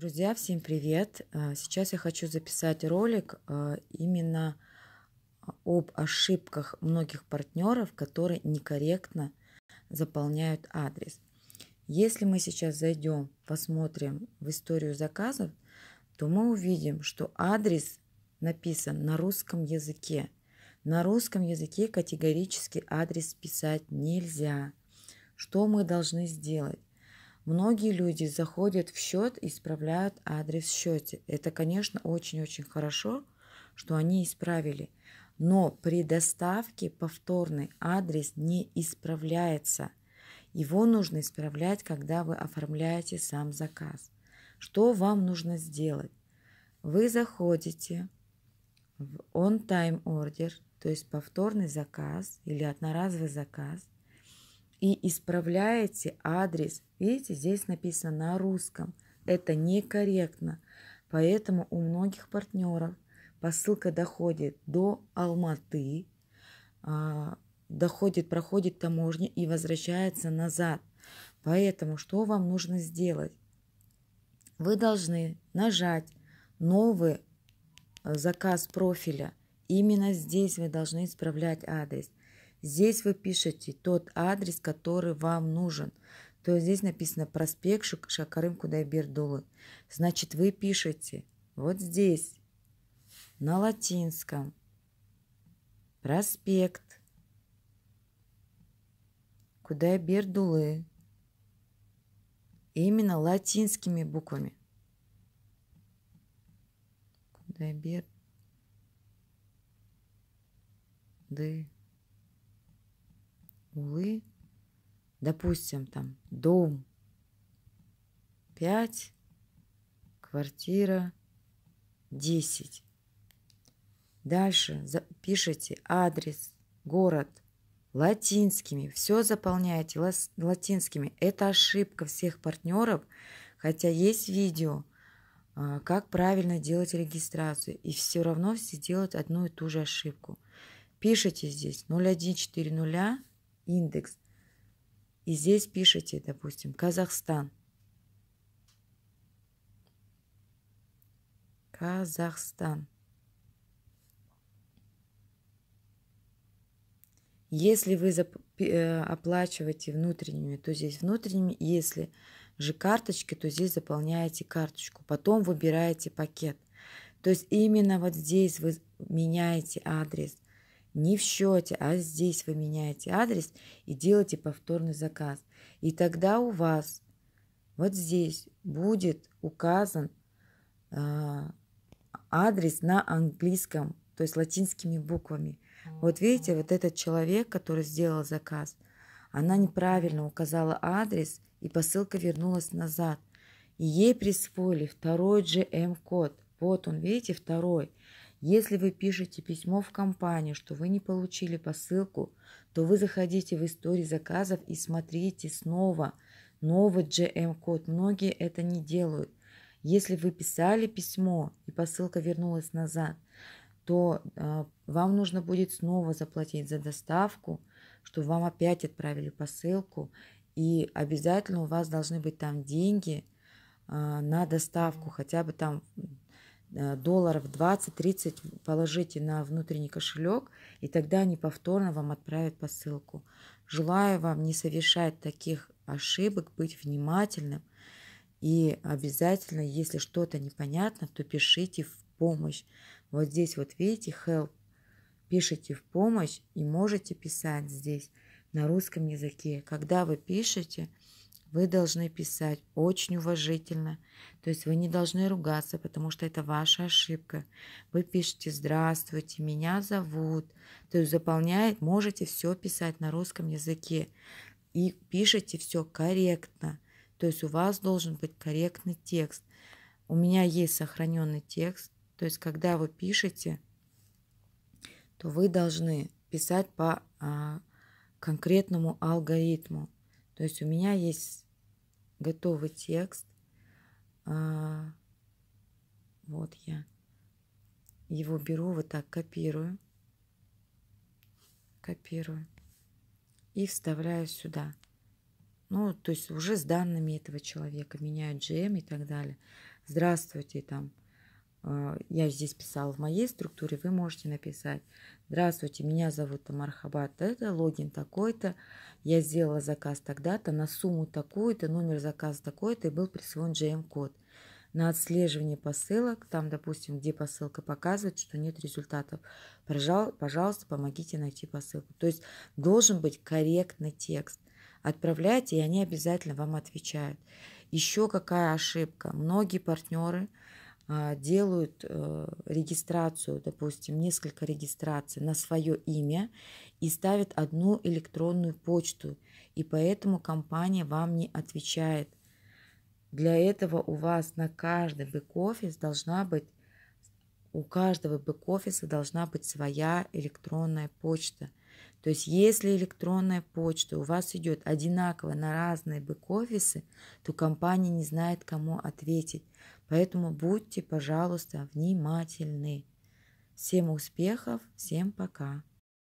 Друзья, всем привет! А, сейчас я хочу записать ролик а, именно об ошибках многих партнеров, которые некорректно заполняют адрес. Если мы сейчас зайдем, посмотрим в историю заказов, то мы увидим, что адрес написан на русском языке. На русском языке категорически адрес писать нельзя. Что мы должны сделать? Многие люди заходят в счет и исправляют адрес в счете. Это, конечно, очень-очень хорошо, что они исправили. Но при доставке повторный адрес не исправляется. Его нужно исправлять, когда вы оформляете сам заказ. Что вам нужно сделать? Вы заходите в on-time order, то есть повторный заказ или одноразовый заказ – и исправляете адрес. Видите, здесь написано на русском. Это некорректно. Поэтому у многих партнеров посылка доходит до Алматы, а, доходит, проходит таможню и возвращается назад. Поэтому что вам нужно сделать? Вы должны нажать новый а, заказ профиля. Именно здесь вы должны исправлять адрес. Здесь вы пишете тот адрес, который вам нужен. То есть здесь написано проспект Шакарым Кудайбердулы. Значит, вы пишете вот здесь на латинском проспект Кудайбердулы. Именно латинскими буквами. Кудайбер. Ды улы, допустим, там дом 5, квартира 10. Дальше пишите адрес, город латинскими, все заполняете латинскими. Это ошибка всех партнеров, хотя есть видео, а, как правильно делать регистрацию, и все равно все делают одну и ту же ошибку. Пишите здесь 01400 индекс. И здесь пишите, допустим, Казахстан. Казахстан. Если вы э, оплачиваете внутренними, то здесь внутренними. Если же карточки, то здесь заполняете карточку. Потом выбираете пакет. То есть именно вот здесь вы меняете адрес не в счете, а здесь вы меняете адрес и делаете повторный заказ. И тогда у вас вот здесь будет указан э, адрес на английском, то есть латинскими буквами. Вот видите, вот этот человек, который сделал заказ, она неправильно указала адрес, и посылка вернулась назад. И ей присвоили второй GM-код. Вот он, видите, второй. Если вы пишете письмо в компанию, что вы не получили посылку, то вы заходите в истории заказов и смотрите снова новый GM-код. Многие это не делают. Если вы писали письмо и посылка вернулась назад, то э, вам нужно будет снова заплатить за доставку, чтобы вам опять отправили посылку. И обязательно у вас должны быть там деньги э, на доставку, хотя бы там Э, долларов 20-30 положите на внутренний кошелек, и тогда они повторно вам отправят посылку. Желаю вам не совершать таких ошибок, быть внимательным. И обязательно, если что-то непонятно, то пишите в помощь. Вот здесь вот видите help. Пишите в помощь и можете писать здесь на русском языке. Когда вы пишете, вы должны писать очень уважительно. То есть вы не должны ругаться, потому что это ваша ошибка. Вы пишете «Здравствуйте, меня зовут». То есть заполняет, можете все писать на русском языке. И пишите все корректно. То есть у вас должен быть корректный текст. У меня есть сохраненный текст. То есть когда вы пишете, то вы должны писать по а, конкретному алгоритму. То есть у меня есть готовый текст. А, вот я его беру, вот так копирую. Копирую. И вставляю сюда. Ну, то есть уже с данными этого человека меняю GM и так далее. Здравствуйте, там, а, я здесь писала в моей структуре, вы можете написать. Здравствуйте, меня зовут Мархабат, это логин такой-то, я сделала заказ тогда-то на сумму такую-то, номер заказа такой-то и был присвоен GM-код. На отслеживание посылок, там, допустим, где посылка показывает, что нет результатов, пожалуйста, помогите найти посылку. То есть должен быть корректный текст. Отправляйте, и они обязательно вам отвечают. Еще какая ошибка? Многие партнеры – а, делают э, регистрацию, допустим, несколько регистраций на свое имя и ставят одну электронную почту, и поэтому компания вам не отвечает. Для этого у вас на каждый бэк-офис должна быть у каждого бэк-офиса должна быть своя электронная почта. То есть если электронная почта у вас идет одинаково на разные бэк-офисы, то компания не знает, кому ответить. Поэтому будьте, пожалуйста, внимательны. Всем успехов, всем пока!